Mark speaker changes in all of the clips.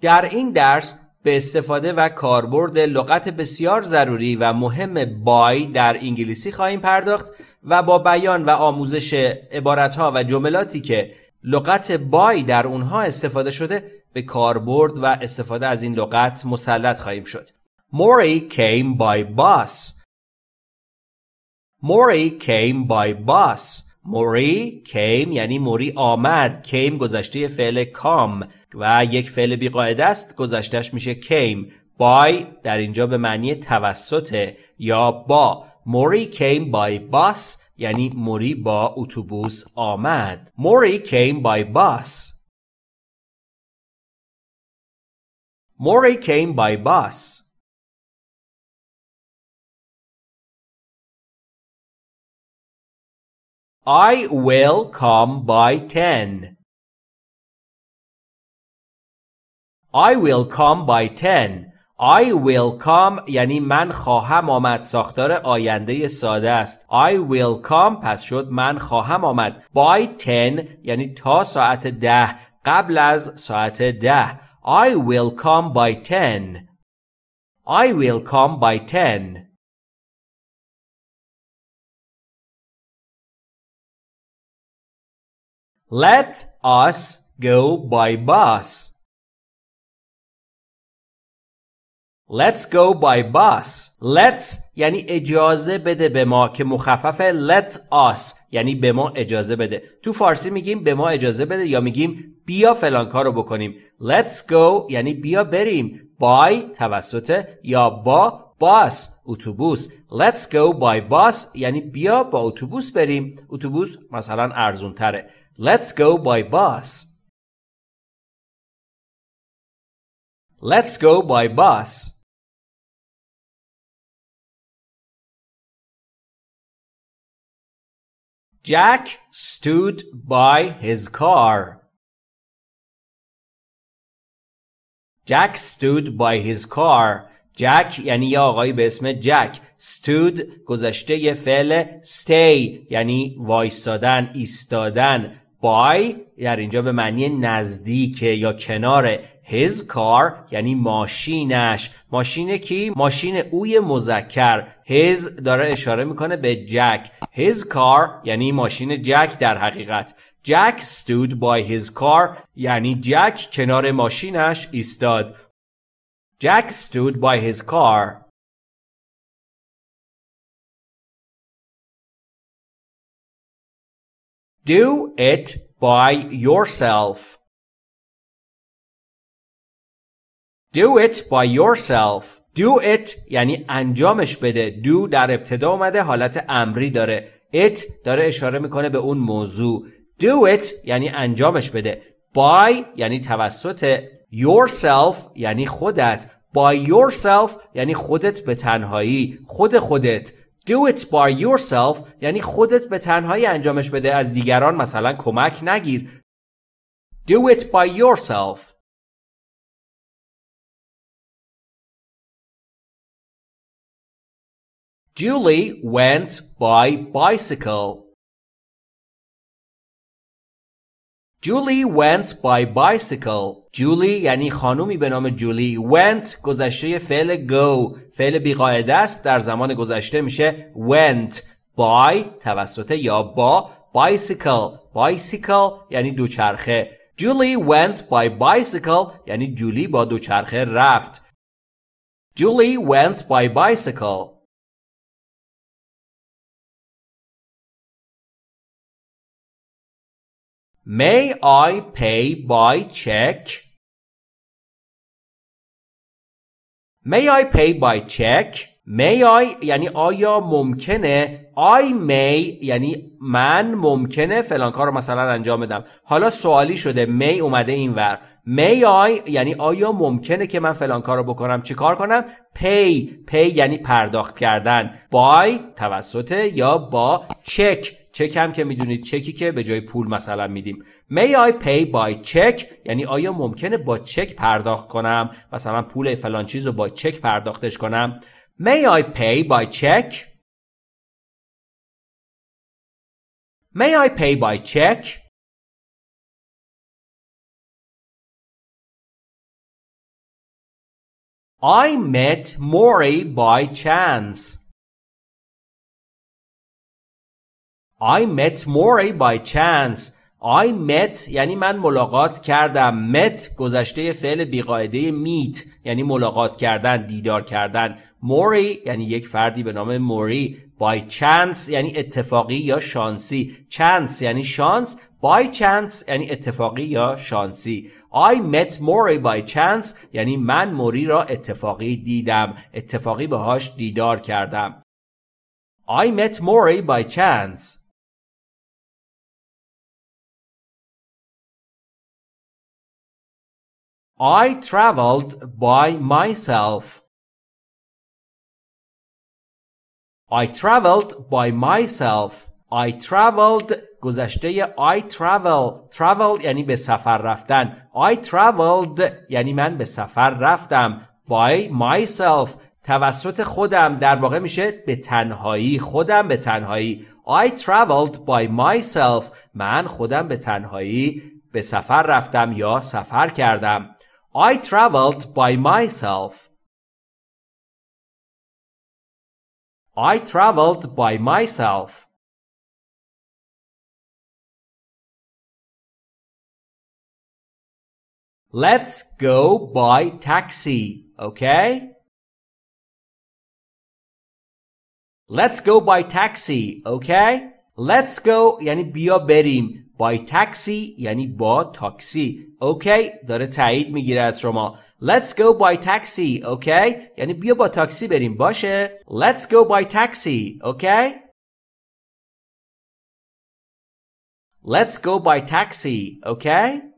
Speaker 1: در این درس به استفاده و کاربرد لغت بسیار ضروری و مهم بای در انگلیسی خواهیم پرداخت و با بیان و آموزش عبارتها و جملاتی که لغت بای در اونها استفاده شده به کاربرد و استفاده از این لغت مسلط خواهیم شد. موری came by bus. موری came by bus. Mori came یعنی موری آمد. came گذشته فعل کام. و یک فعل بیقاعده است گذشتش میشه came by در اینجا به معنی توسط یا با موری came by bus یعنی موری با اتوبوس آمد موری came by bus
Speaker 2: موری came by bus I will
Speaker 1: come by 10. I will come by 10 I will come یعنی من خواهم آمد ساختار آینده ساده است I will come پس شد من خواهم آمد by 10 یعنی تا ساعت ده قبل از ساعت ده I will come by 10 I will come by 10
Speaker 2: Let us go by bus
Speaker 1: Let's go by bus. Let's یعنی اجازه بده به ما که مخفف let us یعنی به ما اجازه بده. تو فارسی میگیم به ما اجازه بده یا میگیم بیا فلان کارو بکنیم. Let's go یعنی بیا بریم. By توسط یا با bus اتوبوس Let's go by bus یعنی بیا با اتوبوس بریم. اتوبوس مثلا ارزون تره. Let's go by bus.
Speaker 2: Let's go by bus. Jack stood
Speaker 1: by his car. Jack stood by his car. Jack یعنی یه به اسم Jack stood گذشته یه فعل stay یعنی وایستادن ایستادن by در یعنی اینجا به معنی نزدیک یا کنار his car یعنی ماشینش ماشین کی ماشین اوی مذکر his داره اشاره میکنه به جک his car یعنی ماشین جک در حقیقت جک stood by his car یعنی جک کنار ماشینش ایستاد جک stood by his car Do it by yourself. Do it by yourself. Do it یعنی انجامش بده. Do در ابتدا اومده حالت امری داره. It داره اشاره میکنه به اون موضوع. Do it یعنی انجامش بده. By یعنی توسط. Yourself یعنی خودت. By yourself یعنی خودت به تنهایی. خود خودت. Do it by yourself یعنی خودت به تنهایی انجامش بده از دیگران مثلا کمک نگیر. Do it by yourself. Julie went by bicycle. جولی went by bicycle. جولی یعنی خانومی به نام جولی went گذشته فعل go فعل بیقاعده است در زمان گذشته میشه went by توسط یا با bicycle bicycle یعنی دوچرخه جولی went by bicycle یعنی جولی با دوچرخه رفت جولی went by bicycle
Speaker 2: May I pay by check?
Speaker 1: May I pay by check? May I یعنی آیا ممکنه I may یعنی من ممکنه فلان کار رو مثلا انجام بدم حالا سوالی شده می اومده اینور می آی یعنی آیا ممکنه که من فلان کار رو بکنم کار کنم پی پی یعنی پرداخت کردن بای توسط یا با چک چک هم که میدونید چکی که به جای پول مثلا میدیم می آی پی بای چک یعنی آیا ممکنه با چک پرداخت کنم مثلا پول فلان چیز رو با چک پرداختش کنم می آی پی بای چک May I pay by
Speaker 2: check? I met Mori by chance.
Speaker 1: I met Morey by chance I met یعنی من ملاقات کردم met گذشته فعل بیقاعده meet یعنی ملاقات کردن دیدار کردن موری یعنی یک فردی به نام موری by chance یعنی اتفاقی یا شانسی chance یعنی شانس by chance یعنی اتفاقی یا شانسی I met Mori by chance یعنی من موری را اتفاقی دیدم اتفاقی باهاش دیدار کردم I met Mori by chance I traveled by myself. I traveled by myself. I traveled گذشته I travel travel یعنی به سفر رفتن I traveled یعنی من به سفر رفتم by myself توسط خودم در واقع میشه به تنهایی خودم به تنهایی I traveled by myself من خودم به تنهایی به سفر رفتم یا سفر کردم I traveled by myself.
Speaker 2: I traveled by myself. Let's go by
Speaker 1: taxi, okay? Let's go by taxi, okay? Let's go یعنی بیا بریم by taxi یعنی با تاکسی اوکی داره تایید میگیره از شما Let's go by taxi اوکی یعنی بیا با تاکسی بریم باشه Let's go by taxi اوکی Let's
Speaker 2: go by taxi اوکی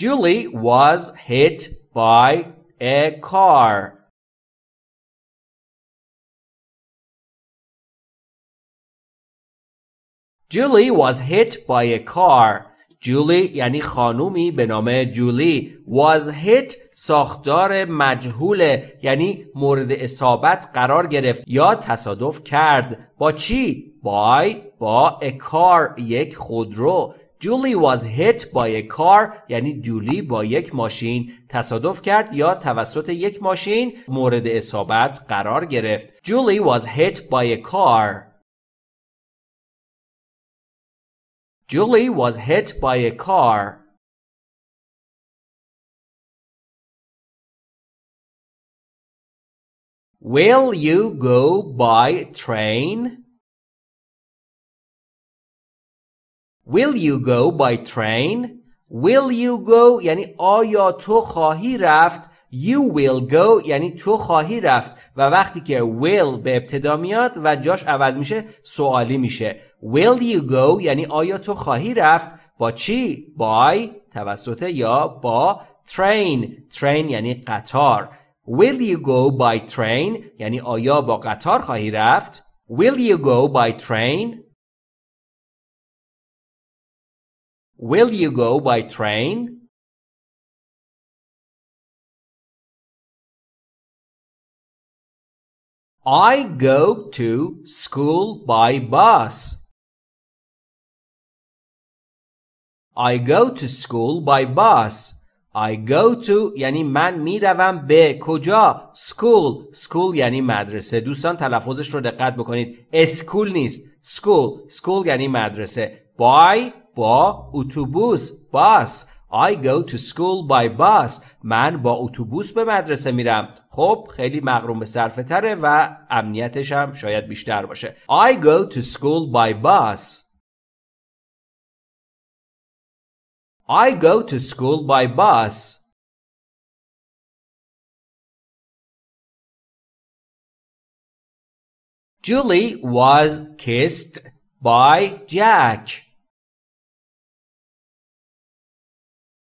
Speaker 2: Julie was hit by a car
Speaker 1: Julie was hit by a car. Julie یعنی خانومی به نام جولی was hit ساختار مجهول یعنی مورد اصابت قرار گرفت یا تصادف کرد با چی؟ بای با a یک خودرو جولی was hit by a car یعنی جولی با یک ماشین تصادف کرد یا توسط یک ماشین مورد اصابت قرار گرفت جولی was hit by a car
Speaker 2: Julie was hit by a car. Will you go
Speaker 1: by train? Will you go by train? Will you go یعنی آیا تو خواهی رفت You will go یعنی تو خواهی رفت و وقتی که will به ابتدا میاد و جاش عوض میشه سوالی میشه will you go یعنی آیا تو خواهی رفت با چی؟ By توسط یا با train train یعنی قطار will you go by train یعنی آیا با قطار خواهی رفت will you go by train
Speaker 2: will you go by train I
Speaker 1: go to school by bus. I go to school by bus. I go to یعنی من میروم به کجا school school یعنی مدرسه دوستان تلفظش رو دقت بکنید اسکول نیست school school یعنی مدرسه by با اتوبوس Bus. I go to school by bus من با اتوبوس به مدرسه میرم خب خیلی مغروم به صرفه تره و امنیتش هم شاید بیشتر باشه I go to school by bus I go to school by bus.
Speaker 2: Julie was kissed by Jack.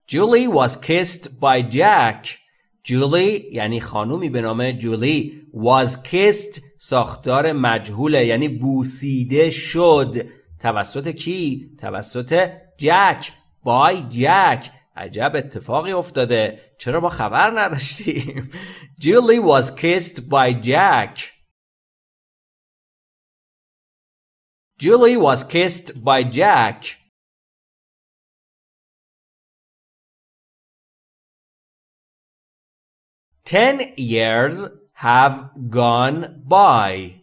Speaker 1: Julie was kissed by Jack. Julie یعنی خانومی به نام جولی was kissed ساختار مجهوله یعنی بوسیده شد توسط کی؟ توسط جک وای جک عجب اتفاقی افتاده چرا ما خبر نداشتیم جولی واز کیست بای جک جولی واز کیست بای جک
Speaker 2: Ten years have gone by.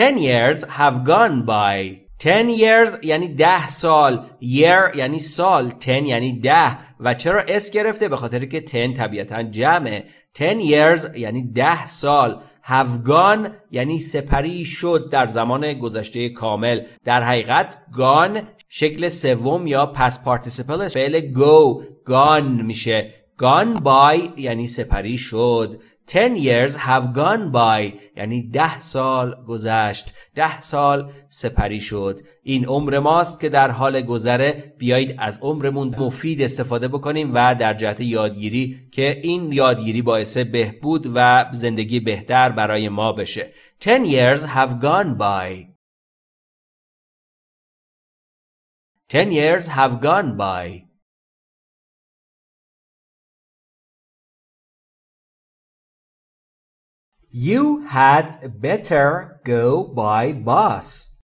Speaker 1: Ten years have by. 10 years یعنی ده سال year یعنی سال 10 یعنی ده و چرا اس گرفته به خاطر که 10 طبیعتا جمعه 10 years یعنی ده سال have gone یعنی سپری شد در زمان گذشته کامل در حقیقت gone شکل سوم یا پس پارتیسیپل فعل go gone میشه gone by یعنی سپری شد 10 years have gone by یعنی ده سال گذشت ده سال سپری شد این عمر ماست که در حال گذره بیایید از عمرمون مفید استفاده بکنیم و در جهت یادگیری که این یادگیری باعث بهبود و زندگی بهتر برای ما بشه 10 years have gone by ten years have gone by
Speaker 2: You had better go by bus.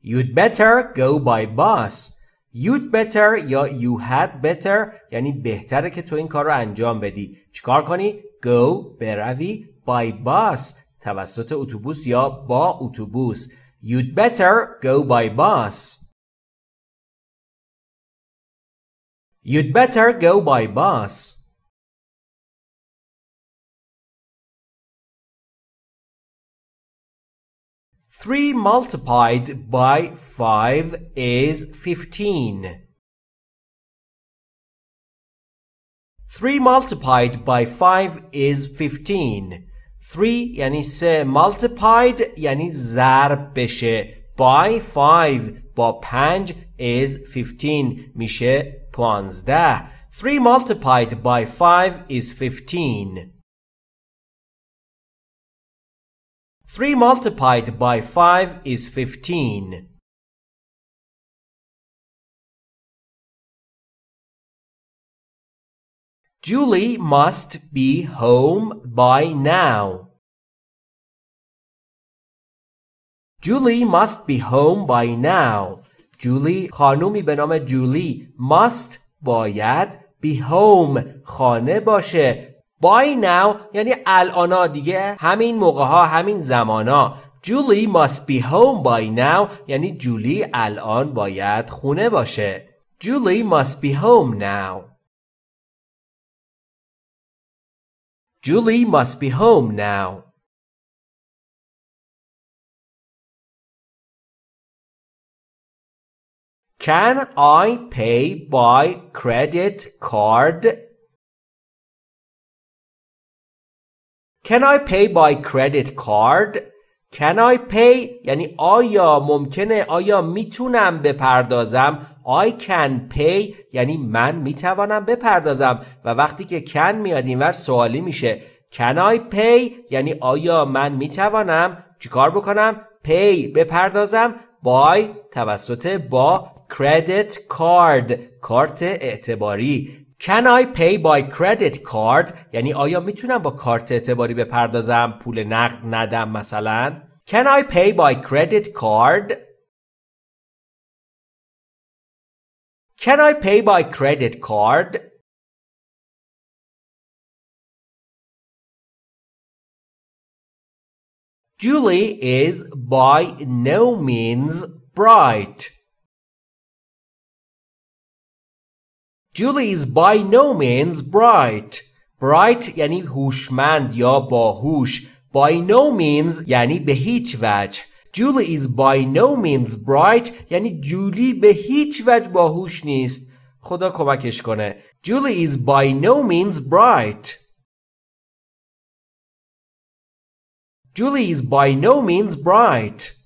Speaker 1: You'd better go by bus. You'd better یا you had better یعنی بهتره که تو این کار رو انجام بدی. چیکار کنی؟ Go بروی by bus توسط اتوبوس یا با اتوبوس. You'd better go by bus. You'd better go by bus.
Speaker 2: 3 multiplied by 5 is
Speaker 1: 15. 3 multiplied by 5 is 15. 3 یعنی 3 multiplied یعنی ضرب بشه by 5 با 5 is 15 میشه 15 3 multiplied by 5 is 15 3
Speaker 2: multiplied by 5 is 15. Julie
Speaker 1: must be home by now. Julie must be home by now. Julie خانومی به نام Julie must باید be home خانه باشه By now یعنی الانا دیگه همین موقع ها همین زمان ها جولی must be home by now یعنی جولی الان باید خونه باشه جولی must be home now
Speaker 2: جولی must be home now.
Speaker 1: Can I pay by credit card Can I pay by credit card? Can I pay یعنی آیا ممکنه آیا میتونم بپردازم I can pay یعنی من میتوانم بپردازم و وقتی که can میاد اینور سوالی میشه Can I pay یعنی آیا من میتوانم چیکار بکنم pay بپردازم by توسط با credit card کارت اعتباری Can I pay by credit card یعنی آیا میتونم با کارت اعتباری بپردازم پول نقد ندم مثلا Can I pay by credit card
Speaker 2: Can I pay by credit card Julie
Speaker 1: is by no means bright Julie is by no means bright. Bright یعنی هوشمند یا باهوش. By no means یعنی به هیچ وجه. Julie is by no means bright یعنی جولی به هیچ وجه باهوش نیست. خدا کمکش کنه. Julie is by no means bright. Julie is by
Speaker 2: no means bright.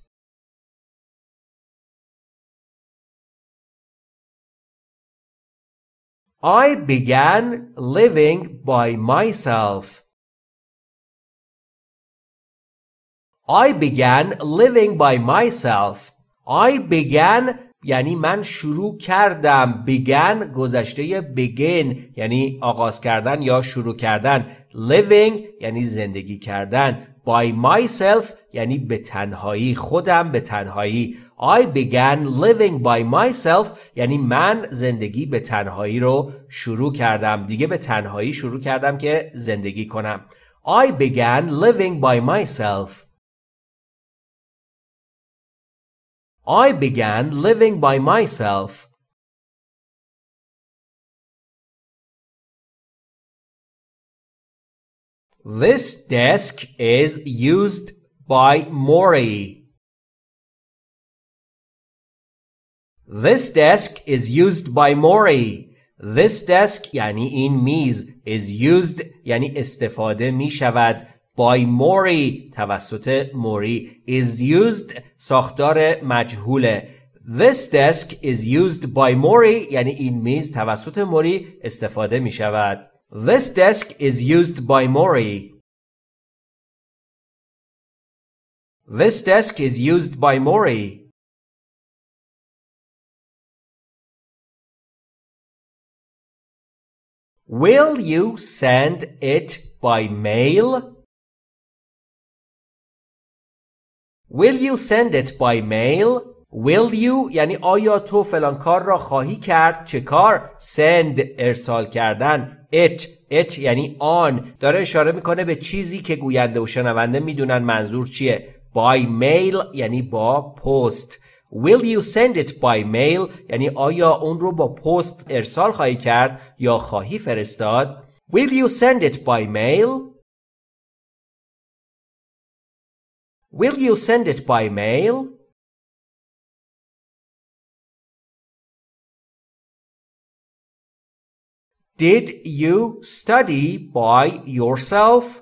Speaker 2: I began living
Speaker 1: by myself. I began living by myself. I began یعنی من شروع کردم began گذشته begin یعنی آغاز کردن یا شروع کردن living یعنی زندگی کردن by myself یعنی به تنهایی خودم به تنهایی I began living by myself یعنی من زندگی به تنهایی رو شروع کردم دیگه به تنهایی شروع کردم که زندگی کنم I began living by myself I began living by myself
Speaker 2: This desk is used by
Speaker 1: Maury This desk is used by Mori. This desk یعنی این میز is used یعنی استفاده می شود by Mori توسط Mori, is used ساختار مجهوله This desk is used by Mori یعنی این میز توسط Mori استفاده می شود This desk is used by Mori
Speaker 2: This desk is used by Mori Will you
Speaker 1: send it by mail? Will you send it by mail? Will you یعنی آیا تو فلان کار را خواهی کرد چه کار؟ send ارسال کردن it it یعنی آن داره اشاره میکنه به چیزی که گوینده و شنونده میدونن منظور چیه by mail یعنی با پست Will you send it by mail یعنی آیا اون رو با پست ارسال خواهی کرد یا خواهی فرستاد Will you send it by mail
Speaker 2: Will you send it by mail Did you study
Speaker 1: by yourself?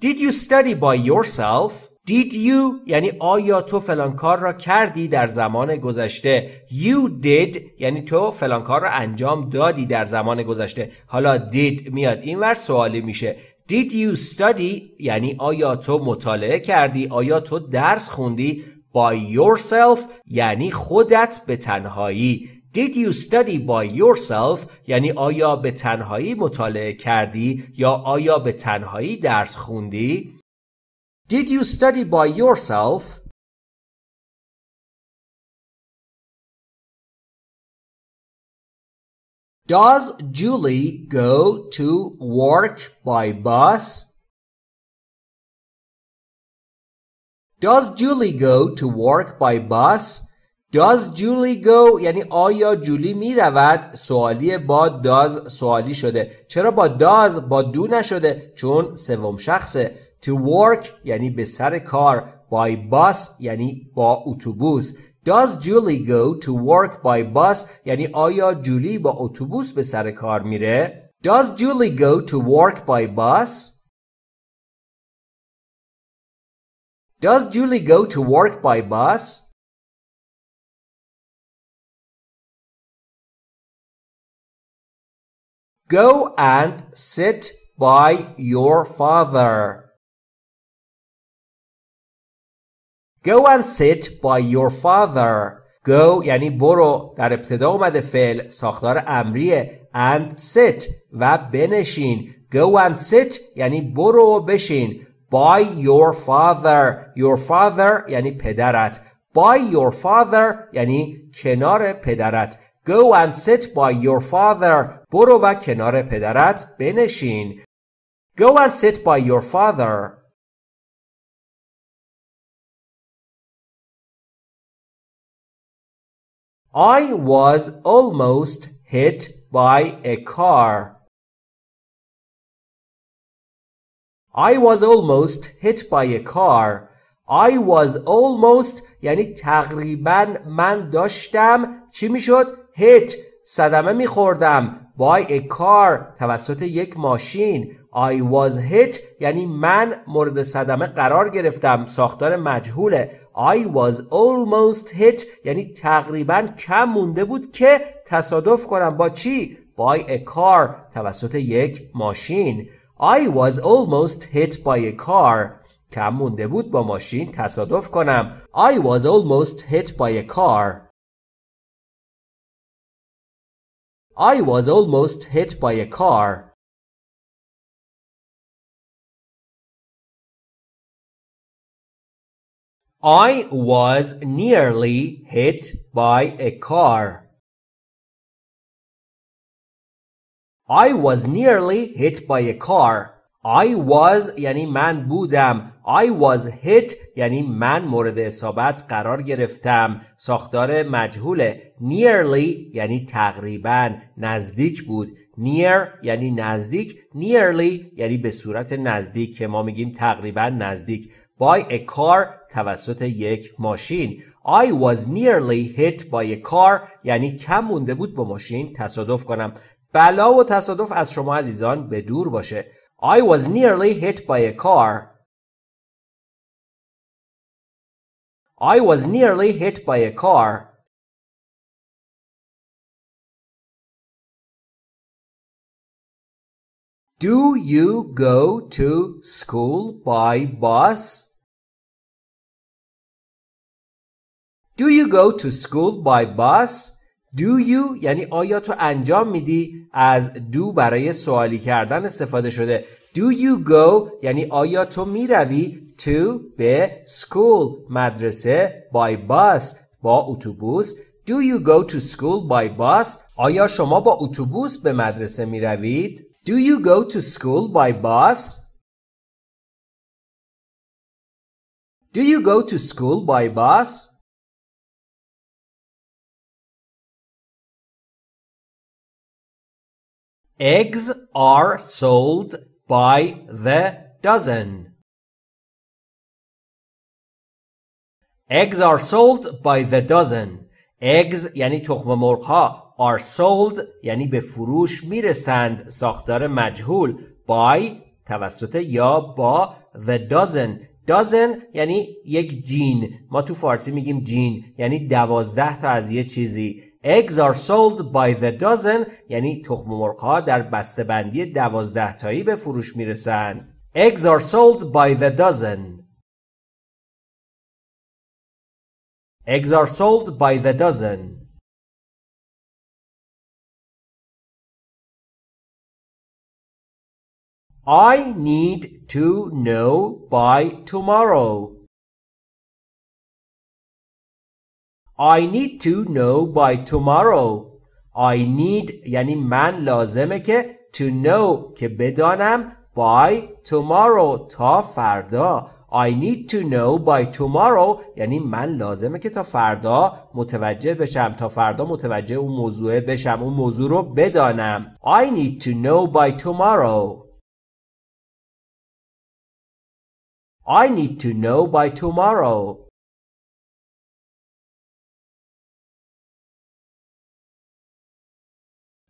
Speaker 1: Did you study by yourself? Did you یعنی آیا تو فلان کار را کردی در زمان گذشته You did یعنی تو فلان کار را انجام دادی در زمان گذشته حالا did میاد این ور سوالی میشه Did you study یعنی آیا تو مطالعه کردی آیا تو درس خوندی By yourself یعنی خودت به تنهایی Did you study by yourself یعنی آیا به تنهایی مطالعه کردی یا آیا به تنهایی درس خوندی Did you study by yourself? Does Julie go to work by bus? Does Julie go to work by bus? Does Julie go یعنی آیا جولی می رود سوالی با داز سوالی شده چرا با داز با دو نشده چون سوم شخصه to work یعنی به سر کار by bus یعنی با اتوبوس Does Julie go to work by bus یعنی آیا جولی با اتوبوس به سر کار میره Does Julie go to work by bus Does Julie go to work by bus
Speaker 2: Go and sit by your father
Speaker 1: Go and sit by your father. Go یعنی برو در ابتدا اومده فعل ساختار امریه and sit و بنشین go and sit یعنی برو بشین by your father your father یعنی پدرت by your father یعنی کنار پدرت go and sit by your father برو و کنار پدرت بنشین go and sit by your
Speaker 2: father I was almost hit
Speaker 1: by a car. I was almost hit by a car. I was almost یعنی تقریبا من داشتم چی میشد؟ hit صدمه میخوردم by a car توسط یک ماشین I was hit یعنی من مورد صدمه قرار گرفتم ساختار مجهوله I was almost hit یعنی تقریبا کم مونده بود که تصادف کنم با چی؟ by a car توسط یک ماشین I was almost hit by a car کم مونده بود با ماشین تصادف کنم I was almost hit by a car I was
Speaker 2: almost hit by a car. I was nearly
Speaker 1: hit by a car. I was nearly hit by a car. I was یعنی من بودم I was hit یعنی من مورد اصابت قرار گرفتم ساختار مجهول nearly یعنی تقریبا نزدیک بود near یعنی نزدیک nearly یعنی به صورت نزدیک که ما میگیم تقریبا نزدیک by a car توسط یک ماشین I was nearly hit by a car یعنی کم مونده بود با ماشین تصادف کنم بلا و تصادف از شما عزیزان به دور باشه I was nearly hit by a car. I was nearly
Speaker 2: hit by a car. Do you go to school
Speaker 1: by bus? Do you go to school by bus? Do you یعنی آیا تو انجام میدی از do برای سوالی کردن استفاده شده Do you go یعنی آیا تو میروی to به school مدرسه by bus با اتوبوس Do you go to school by bus آیا شما با اتوبوس به مدرسه میروید Do you go to school by bus Do you go to school by bus
Speaker 2: Eggs are sold by the dozen.
Speaker 1: Eggs are sold by the dozen. Eggs یعنی تخم مرغ ها are sold یعنی به فروش میرسند ساختار مجهول by توسط یا با the dozen دازن یعنی یک جین ما تو فارسی میگیم جین یعنی دوازده تا از یه چیزی Eggs are sold by the dozen یعنی تخم مرغ ها در بسته بندی دوازده تایی به فروش میرسند Eggs are sold by the dozen Eggs
Speaker 2: are sold by the dozen I need to
Speaker 1: know by tomorrow. I need to know by tomorrow. I need یعنی من لازمه که to know که بدانم by tomorrow تا فردا I need to know by tomorrow یعنی من لازمه که تا فردا متوجه بشم تا فردا متوجه اون موضوع بشم اون موضوع رو بدانم I need to know by tomorrow
Speaker 2: I need to know by tomorrow.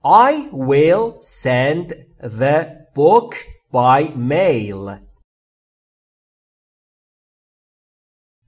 Speaker 2: I
Speaker 1: will send the book by mail.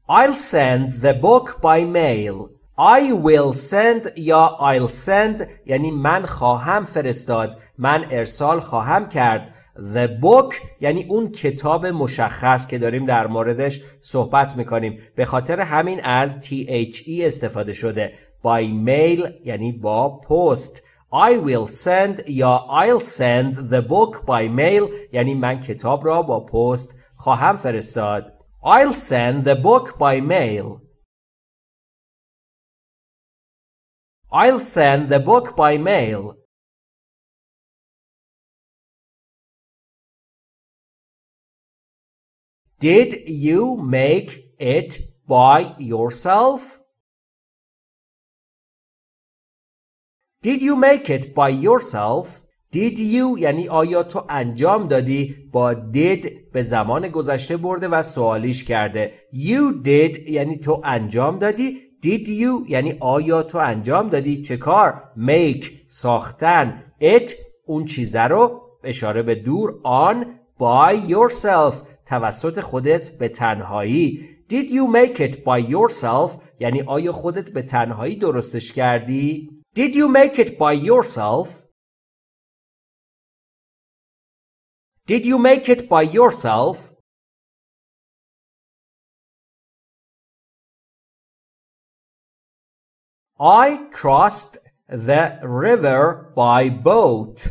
Speaker 1: I'll send the book by mail. I will send یا I'll send یعنی من خواهم فرستاد من ارسال خواهم کرد The book یعنی اون کتاب مشخص که داریم در موردش صحبت میکنیم به خاطر همین از THE استفاده شده By mail یعنی با پست I will send یا I'll send the book by mail یعنی من کتاب را با پست خواهم فرستاد I'll send the book by mail I'll send the book by mail. Did you make it by yourself? Did you make it by yourself? Did you یعنی آیا تو انجام دادی با did به زمان گذشته برده و سوالیش کرده You did یعنی تو انجام دادی Did you یعنی آیا تو انجام دادی چه کار Make ساختن It اون چیزه رو اشاره به دور On by yourself توسط خودت به تنهایی Did you make it by yourself یعنی آیا خودت به تنهایی درستش کردی Did you make it by yourself Did you make it by yourself
Speaker 2: I crossed the river by boat.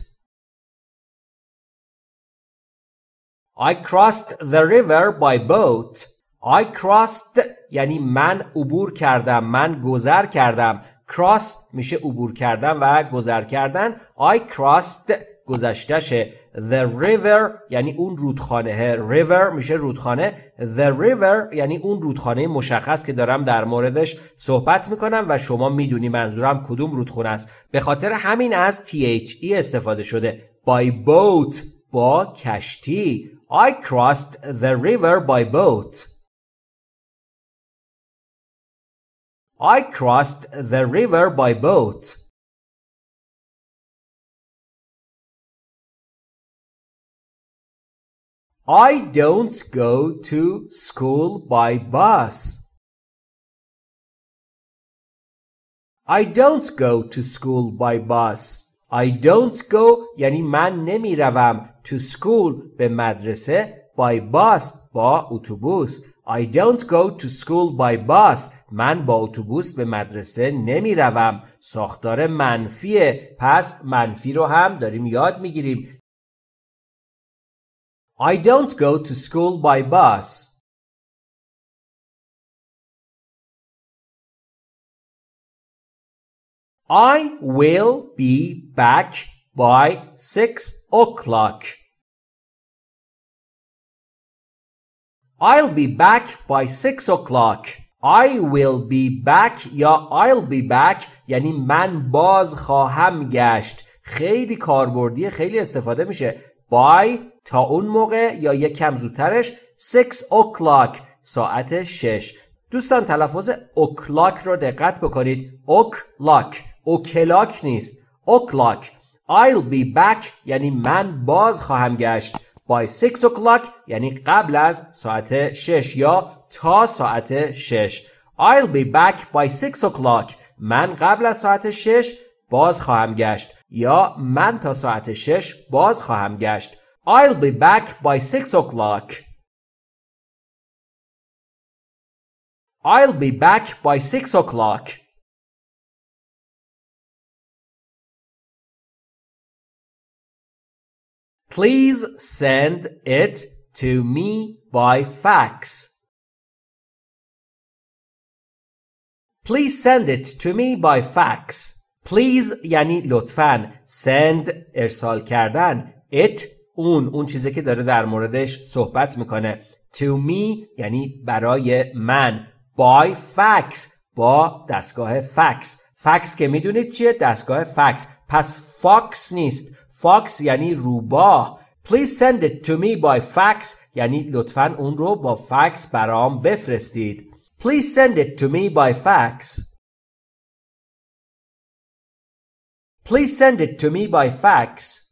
Speaker 1: I crossed the river by boat. I crossed یعنی من عبور کردم من گذر کردم cross میشه عبور kardam و گذر کردن I crossed گذشتهشه The river یعنی اون رودخانه river میشه رودخانه The river یعنی اون رودخانه مشخص که دارم در موردش صحبت میکنم و شما میدونی منظورم کدوم رودخونه است به خاطر همین از THE استفاده شده By boat با کشتی I crossed the river by boat
Speaker 2: I crossed the river by boat I don't
Speaker 1: go to school by bus. I don't go to school by bus. I don't go یعنی من نمی نمیروم to school به مدرسه by bus با اتوبوس. I don't go to school by bus. من با اتوبوس به مدرسه نمی نمیروم. ساختار منفیه. پس منفی رو هم داریم یاد می گیریم. I don't go to school
Speaker 2: by bus. I will be back
Speaker 1: by six o'clock. I'll be back by six o'clock. I will be back یا I'll be back یعنی من باز خواهم گشت خیلی کاربردی خیلی استفاده میشه by تا اون موقع یا یک کم زودترش 6 o'clock ساعت 6 دوستان تلفظ o'clock رو دقت بکنید o'clock o'clock نیست o'clock I'll be back یعنی من باز خواهم گشت by 6 o'clock یعنی قبل از ساعت 6 یا تا ساعت 6 I'll be back by 6 o'clock من قبل از ساعت 6 باز خواهم گشت یا من تا ساعت 6 باز خواهم گشت I'll be back by 6 o'clock. I'll be back by 6 o'clock.
Speaker 2: Please send it to me
Speaker 1: by fax. Please send it to me by fax. Please yani لطفاً send ارسال کردن it اون اون چیزی که داره در موردش صحبت میکنه to me یعنی برای من by fax با دستگاه فکس فکس که میدونید چیه دستگاه فکس پس فاکس نیست فاکس یعنی روباه Please send it to me by fax یعنی لطفا اون رو با فکس برام بفرستید Please send it to me by fax Please send it to me by
Speaker 2: fax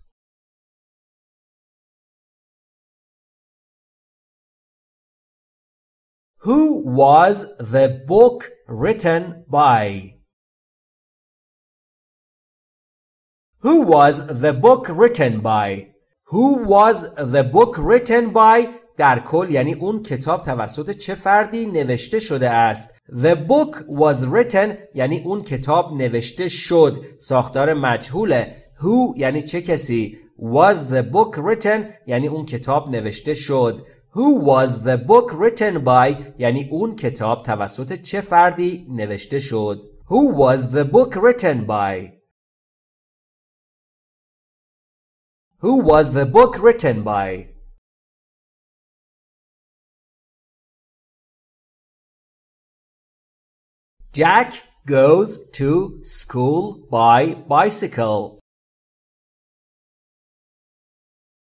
Speaker 2: Who was the book written
Speaker 1: by? Who was the book written by? Who was the book written by? در کل یعنی اون کتاب توسط چه فردی نوشته شده است The book was written یعنی اون کتاب نوشته شد ساختار مجهوله Who یعنی چه کسی Was the book written یعنی اون کتاب نوشته شد Who was the book written by یعنی اون کتاب توسط چه فردی نوشته شد Who was the book written by
Speaker 2: Who was the book written by Jack
Speaker 1: goes to school by bicycle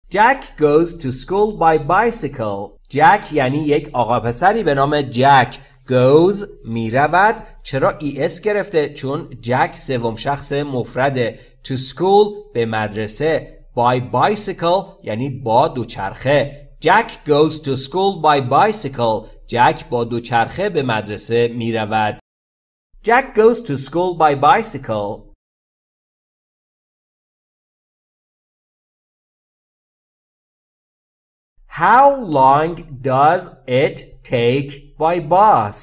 Speaker 1: Jack goes to school by bicycle. Jack یعنی یک آقا پسری به نام Jack goes میرود چرا ای اس گرفته چون Jack سوم شخص مفرده to school به مدرسه by bicycle یعنی با دوچرخه Jack goes to school by bicycle Jack با دوچرخه به مدرسه می رود. Jack goes to school by bicycle
Speaker 2: How long
Speaker 1: does it take by bus?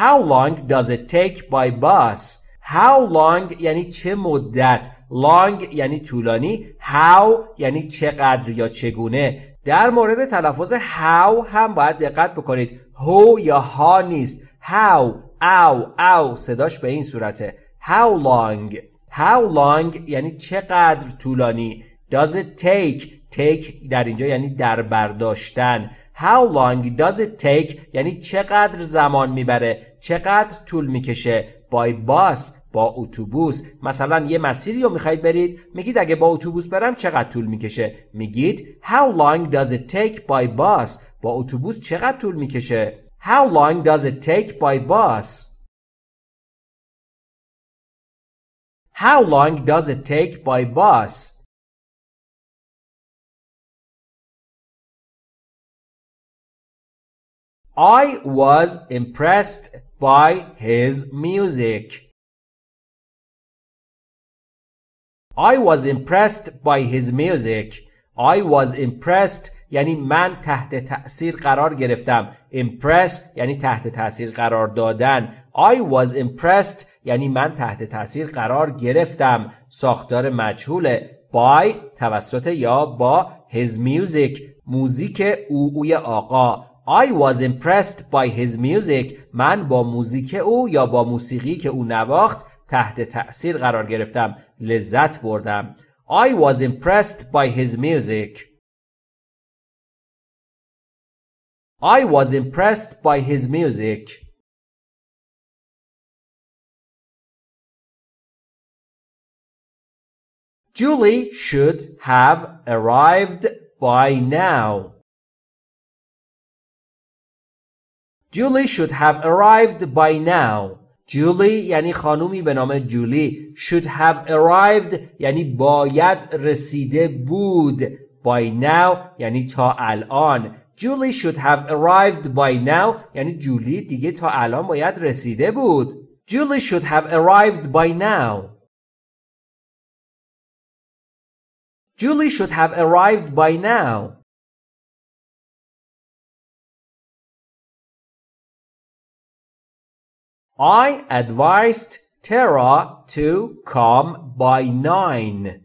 Speaker 1: How long does it take by bus? How long یعنی چه مدت long یعنی طولانی how یعنی چقدر یا چگونه در مورد تلفظ how هم باید دقت بکنید هو یا ها نیست how او او صداش به این صورته how long how long یعنی چقدر طولانی Does it take take در اینجا یعنی در برداشتن How long does it take یعنی چقدر زمان میبره چقدر طول میکشه by bus با اتوبوس مثلا یه مسیری رو میخواید برید میگید اگه با اتوبوس برم چقدر طول میکشه میگید How long does it take by bus با اتوبوس چقدر طول میکشه How long does it take by bus
Speaker 2: How long does it take by bus I
Speaker 1: was impressed by his music. I was impressed by his music. I was impressed یعنی من تحت تأثیر قرار گرفتم. Impress یعنی تحت تأثیر قرار دادن. I was impressed یعنی من تحت تأثیر قرار گرفتم. ساختار مجهول. By توسط یا با his music. موزیک او اوی آقا. I was impressed by his music من با موزیک او یا با موسیقی که او نواخت تحت تأثیر قرار گرفتم لذت بردم I was impressed by his music I was impressed by
Speaker 2: his music Julie should have arrived
Speaker 1: by now Julie should have arrived by now. Julie یعنی خانومی به نام جولی should have arrived یعنی باید رسیده بود by now یعنی تا الان Julie should have arrived by now یعنی جولی دیگه تا الان باید رسیده بود Julie should have arrived by now Julie should have arrived
Speaker 2: by now I advised Tara to
Speaker 1: come by nine.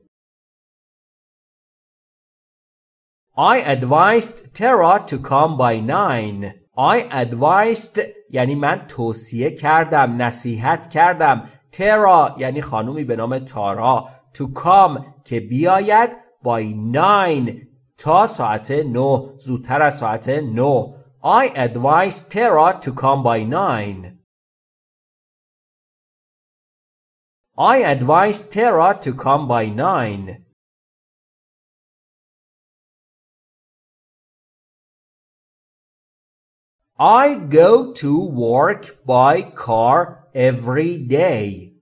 Speaker 1: I advised Tara to come by nine. I advised یعنی من توصیه کردم نصیحت کردم ترا یعنی خانومی به نام تارا to come که بیاید by nine تا ساعت نه زودتر از ساعت نه I advised Tara to come by nine
Speaker 2: I advise Tara to come by nine. I go
Speaker 1: to work by car every day.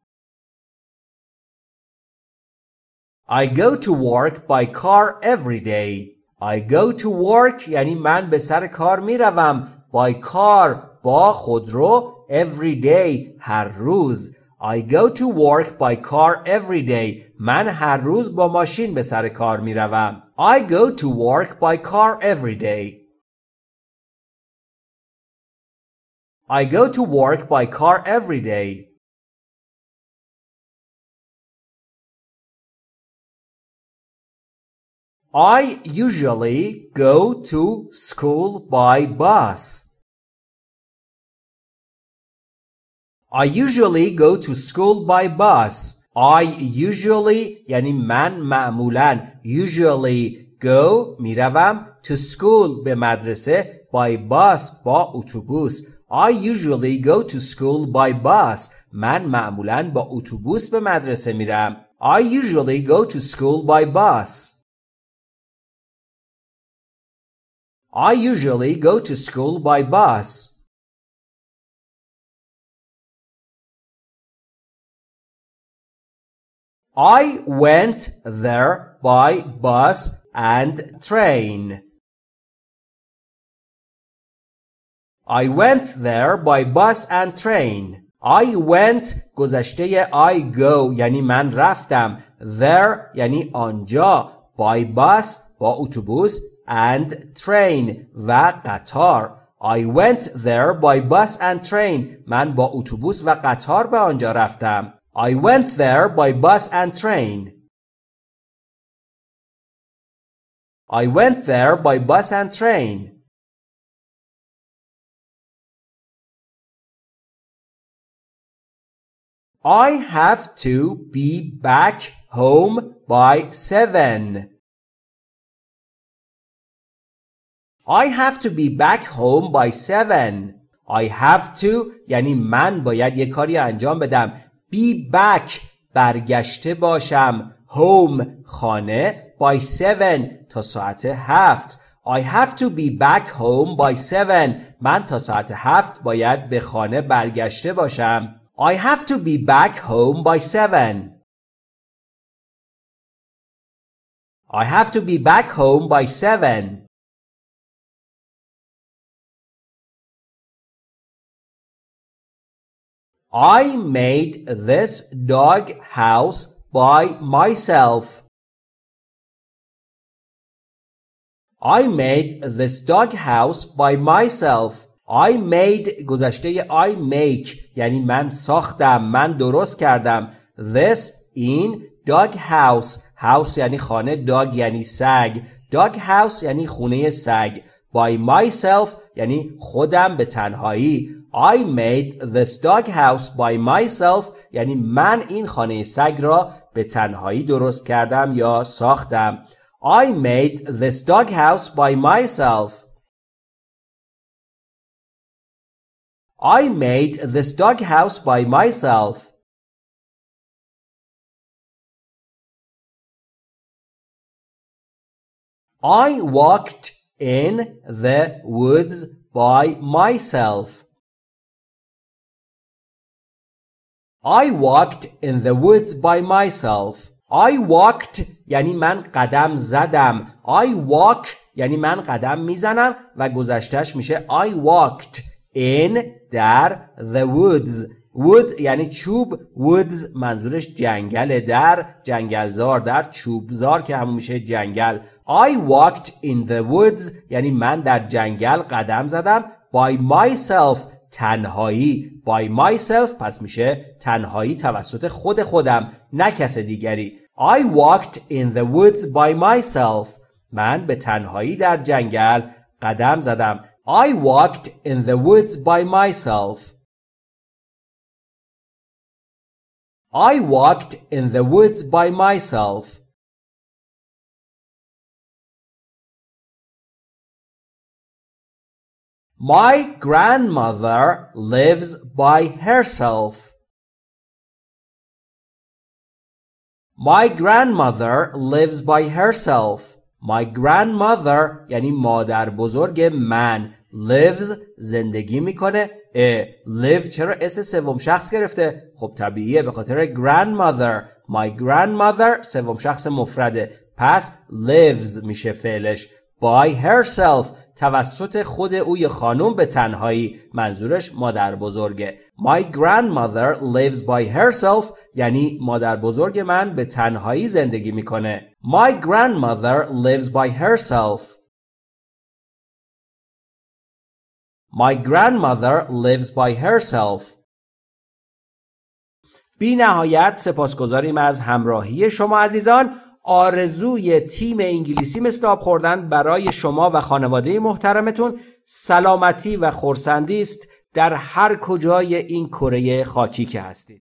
Speaker 1: I go to work by car every day. I go to work یعنی من به سر کار میروم by car با خودرو every day هر روز I go to work by car every day. من هر روز با ماشین به سر کار می روم. I go to work by car every day.
Speaker 2: I go to work by car every day. I
Speaker 1: usually go to school by bus. I usually go to school by bus. I usually یعنی من معمولا usually go میروم to school به مدرسه by bus با اتوبوس I usually go to school by bus. من معمولا با اتوبوس به مدرسه میرم. I usually go to school by bus. I usually go to school by bus.
Speaker 2: I went there by bus and
Speaker 1: train. I went there by bus and train. I went گذشته I go یعنی من رفتم there یعنی آنجا by bus با اتوبوس and train و قطار I went there by bus and train من با اتوبوس و قطار به آنجا رفتم I went there by bus and train.
Speaker 2: I went there by bus and train. I have to
Speaker 1: be back home by seven. I have to be back home by seven. I have to یعنی من باید یه کاری انجام بدم بی بک برگشته باشم home خانه by 7 تا ساعت 7 I have to be back home by 7 من تا ساعت 7 باید به خانه برگشته باشم I have to be back home by 7 I have to be back home
Speaker 2: by 7 I made this dog
Speaker 1: house by myself. I made this dog house by myself. I made گذشته I make یعنی من ساختم من درست کردم this این، dog house house یعنی خانه dog یعنی سگ dog house یعنی خونه سگ By myself یعنی خودم به تنهایی I made this dog house by myself یعنی من این خانه سگ را به تنهایی درست کردم یا ساختم I made this dog house by myself
Speaker 2: I made this dog house by myself
Speaker 1: I walked in the woods by myself. I walked in the woods by myself. I walked یعنی من قدم زدم. I walk یعنی من قدم میزنم و گذشتش میشه I walked in در the woods wood یعنی چوب woods منظورش جنگل در جنگلزار در چوبزار که همون میشه جنگل I walked in the woods یعنی من در جنگل قدم زدم by myself تنهایی by myself پس میشه تنهایی توسط خود خودم نه کس دیگری I walked in the woods by myself من به تنهایی در جنگل قدم زدم I walked in the woods by myself I walked
Speaker 2: in the woods by myself. My grandmother
Speaker 1: lives by herself. My grandmother lives by herself. My grandmother یعنی مادر بزرگ من lives زندگی میکنه live چرا اس سوم شخص گرفته خب طبیعیه به خاطر grandmother my grandmother سوم شخص مفرده پس lives میشه فعلش by herself توسط خود او یه خانم به تنهایی منظورش مادر بزرگه My grandmother lives by herself یعنی مادر بزرگ من به تنهایی زندگی میکنه My grandmother lives by herself My grandmother lives by herself. بی نهایت سپاسگزاریم از همراهی شما عزیزان آرزوی تیم انگلیسی مستاب خوردن برای شما و خانواده محترمتون سلامتی و خورسندی است در هر کجای این کره خاکی که هستید